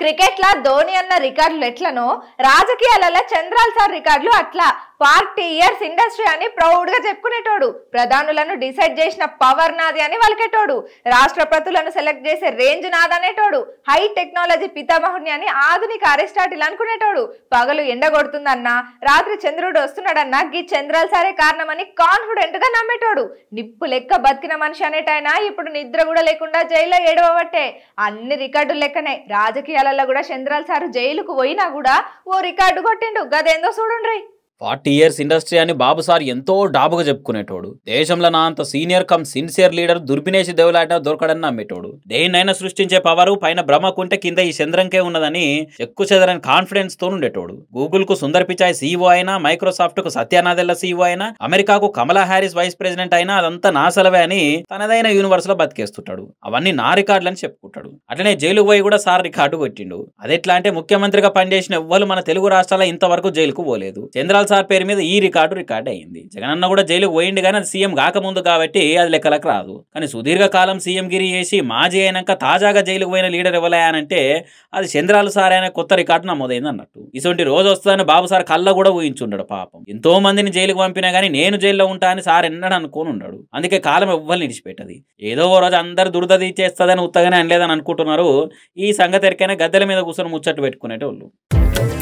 క్రికెట్ల ధోని అన్న రికార్డులు ఎట్లనో రాజకీయాలలో చంద్రాల్ సార్ రికార్డులు అట్లా పార్టీ ఇయర్స్ ఇండస్ట్రీ అని ప్రౌడ్గా చెప్పుకునేటోడు ప్రధానులను డిసైడ్ చేసిన పవర్ నాది అని వాళ్ళకేటోడు రాష్ట్రపతులను సెలెక్ట్ చేసే రేంజ్ నాదనేటోడు హై టెక్నాలజీ పితామహుని అని ఆధునిక అరిస్టాటిల్ అనుకునేటోడు పగలు ఎండగొడుతుందన్నా రాత్రి చంద్రుడు వస్తున్నాడన్నా గీ చంద్రాలు సరే కారణమని కాన్ఫిడెంట్ గా నమ్మేటోడు నిప్పు లెక్క బతికిన మనిషి అనేటైనా ఇప్పుడు నిద్ర కూడా లేకుండా జైల్లో ఏడవబట్టే అన్ని రికార్డులు లెక్కనే రాజకీయాలలో కూడా చంద్రాల సారు జైలుకు పోయినా కూడా ఓ రికార్డు కొట్టిండు గదేందో చూడండి ఫార్టీ ఇయర్స్ ఇండస్ట్రీ అని బాబు సార్ ఎంతో డాబుగా చెప్పుకునేటోడు దేశంలో నా అంత సీనియర్ కమ్ సిన్సియర్ లీడర్ దుర్బినేసి దేవులాట దొరకడని నమ్మేటోడు దేన్నైనా సృష్టించే పవరు పైన బ్రహ్మకుంటే కింద ఈ చంద్రంకే ఉన్నదని ఎక్కువ చెదరని కాన్ఫిడెన్స్ తో ఉండేటోడు గూగుల్ కు సుందర్ పిచాయ్ సీఈఓ e అయినా మైక్రోసాఫ్ట్ కు సత్యానాదెల్ల సీఈఓ e అయినా అమెరికాకు కమలా హ్యారిస్ వైస్ ప్రెసిడెంట్ అయినా అదంతా నా సెలవే అని తనదైన యూనివర్స్ లో బతికేస్తుంటాడు అవన్నీ నా రికార్డులని చెప్పుకుంటాడు అట్లనే జైలు పోయి కూడా సార్ రికార్డు కొట్టిండు అదెట్లా అంటే ముఖ్యమంత్రిగా పనిచేసిన ఎవ్వరు మన తెలుగు రాష్ట్రాల ఇంతవరకు జైలుకు పోలేదు చంద్రాల సార్ పేరు మీద ఈ రికార్డు రికార్డ్ అయింది జగనన్న కూడా జైలుకు పోయిండు కానీ అది సీఎం కాకముందు కాబట్టి అది లెక్కలకు రాదు కానీ సుదీర్ఘకాలం సీఎం గిరి చేసి మాజీ అయినాక తాజాగా జైలుకు పోయిన లీడర్ ఇవ్వలేనంటే అది చంద్రాలు సార్ అయిన కొత్త రికార్డు నమోదైంది అన్నట్టు ఇటువంటి రోజు వస్తుందని బాబు సార్ కళ్ళ కూడా ఊహించుండడు పాపం ఎంతో మందిని జైలుకు పంపినా గానీ నేను జైల్లో ఉంటా అని సార్ ఎన్నడూ అనుకోని ఉండడు అందుకే కాలం ఎవ్వరు నిడిచిపెట్టది ఏదో ఓ రోజు అందరు దురద తీసేస్తుందని ఉత్తగానే అనలేదని అనుకుంటున్నారు ఈ సంగతి ఎరికైనా గద్దెల మీద కూర్చొని ముచ్చట్టు పెట్టుకునేటోళ్ళు